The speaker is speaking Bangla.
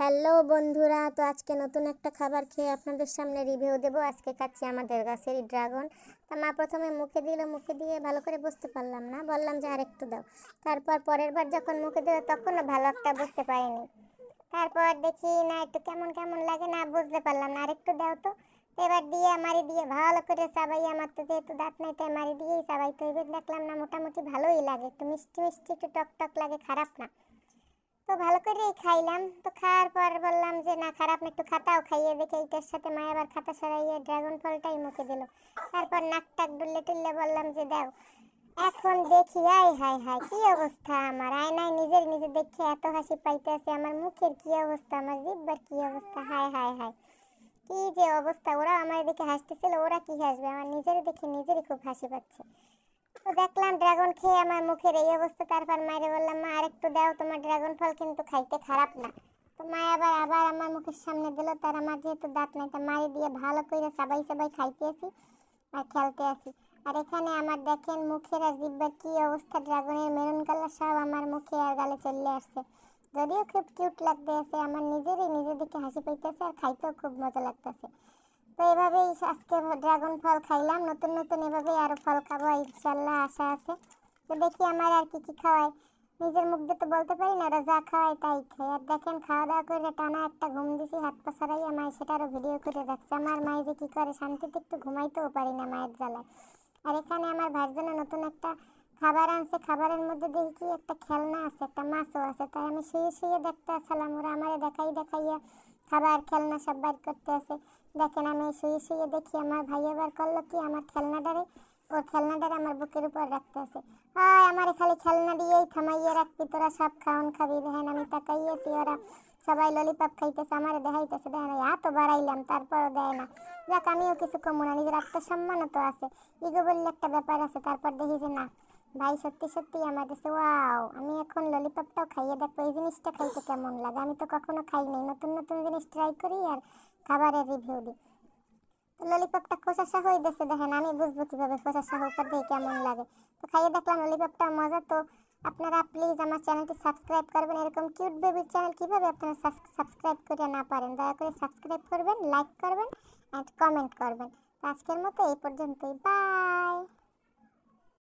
হ্যালো বন্ধুরা তো আজকে নতুন একটা খাবার খেয়ে আপনাদের সামনে রিভিউ দেবো আজকে খাচ্ছি আমাদের গাছের ড্রাগন তা মা প্রথমে মুখে দিল মুখে দিয়ে ভালো করে বুঝতে পারলাম না বললাম যে আর একটু দাও তারপর পরের বার যখন মুখে দিল তখনও ভালো একটা বুঝতে পারিনি তারপর দেখি না একটু কেমন কেমন লাগে না বুঝতে পারলাম না আর একটু দাও তো এবার দিয়ে মারি দিয়ে ভালো করে সাবাই আমার তো যেহেতু দাঁত নাই তাই মারি দিয়েই সাবাই তো এবার দেখলাম না মোটামুটি ভালোই লাগে একটু মিষ্টি মিষ্টি একটু টক টক লাগে খারাপ না তো ভালো করেই খাইলাম তো খাওয়ার পর বললাম যে না খারাপ না একটু খাতাও খাইয়ে দেখে এইটার সাথে মা আবার খাতা সরাইয়ে ড্রাগন ফলটাই মুখে দিল তারপর নাক টাক ডুললে টুললে বললাম যে দাও এখন দেখি আয় হায় হায় কি অবস্থা আমার আয়নায় নিজের নিজে দেখে এত হাসি পাইতেছে আমার মুখের কি অবস্থা আমার জিব্বার কি অবস্থা হায় হায় হায় কি যে অবস্থা ওরা আমার দেখে হাসতেছিল ওরা কি হাসবে আমার নিজের দেখে নিজেরই খুব হাসি পাচ্ছে তো দেখলাম ড্রাগন খেয়ে আমার মুখের এই অবস্থা তারপর মায়ের বললাম মা আরেকটু দাও তোমার ড্রাগন ফল কিন্তু খাইতে খারাপ না তো মা আবার আবার আমার মুখের সামনে দিল তার আমার যেহেতু দাঁত নাই তা মায়ের দিয়ে ভালো করে সবাই সবাই খাইতে আসি আর খেলতে আসি আর এখানে আমার দেখেন মুখের আর জিব্বার কী অবস্থা ড্রাগনের মেরুন কালার সব আমার মুখে আর গালে চলে আসছে যদিও খুব কিউট আসে আমার নিজেরই নিজের দিকে হাসি পাইতেছে আর খাইতেও খুব মজা লাগতেছে তো এভাবেই আজকে ড্রাগন ফল খাইলাম নতুন নতুন এভাবেই আরও ফল খাবো ইনশাল্লাহ আশা আছে তো দেখি আমার আর কি কি খাওয়ায় নিজের মুখ দিয়ে তো বলতে পারি না ওরা যা খাওয়ায় তাই খাই আর দেখেন খাওয়া দাওয়া করে টানা একটা ঘুম দিছি হাত পা সারাইয়া মায়ের সেটা আরও ভিডিও করে রাখছে আমার মায়ে যে কী করে শান্তিতে একটু ঘুমাইতেও পারি না মায়ের জ্বালায় আর এখানে আমার ভাইয়ের জন্য নতুন একটা খাবার আনছে খাবারের মধ্যে দেখি কি একটা খেলনা আছে একটা মাছও আছে তাই আমি শুয়ে শুয়ে দেখতে আসলাম ওরা আমারে দেখাই দেখাইয়া আবার খেলনা সব বার করতে আসে দেখেন আমি শুয়ে শুয়ে দেখি আমার ভাই এবার করলো কি আমার খেলনাটারে ওর খেলনাটারে আমার বুকের উপর রাখতে আসে আর আমার খালি খেলনা দিয়েই থামাইয়ে রাখবি তোরা সব খাওয়ান খাবি দেখেন আমি তাকাইয়েছি ওরা সবাই ললিপপ খাইতেছে আমার দেখাইতেছে দেখেন এত বাড়াইলাম তারপরও দেয় না যাক আমিও কিছু কমো না নিজের আত্মসম্মানও তো আছে ইগো বললে একটা ব্যাপার আছে তারপর দেখি যে না ভাই সত্যি সত্যি আমার কাছে ওয়াও আমি এখন ললিপপটাও খাইয়ে দেখবো এই জিনিসটা খাইতে কেমন লাগে আমি তো কখনো খাই নাই নতুন নতুন জিনিস ট্রাই করি আর খাবারের রিভিউ দিই তো ললিপপটা খোসা সহ গেছে দেখেন আমি বুঝবো কীভাবে খোসা সহ উপর দিয়ে কেমন লাগে তো খাইয়ে দেখলাম ললিপপটা মজা তো আপনারা প্লিজ আমার চ্যানেলটি সাবস্ক্রাইব করবেন এরকম কিউট বেবি চ্যানেল কীভাবে আপনারা সাবস্ক্রাইব করে না পারেন দয়া করে সাবস্ক্রাইব করবেন লাইক করবেন অ্যান্ড কমেন্ট করবেন আজকের মতো এই পর্যন্তই বাই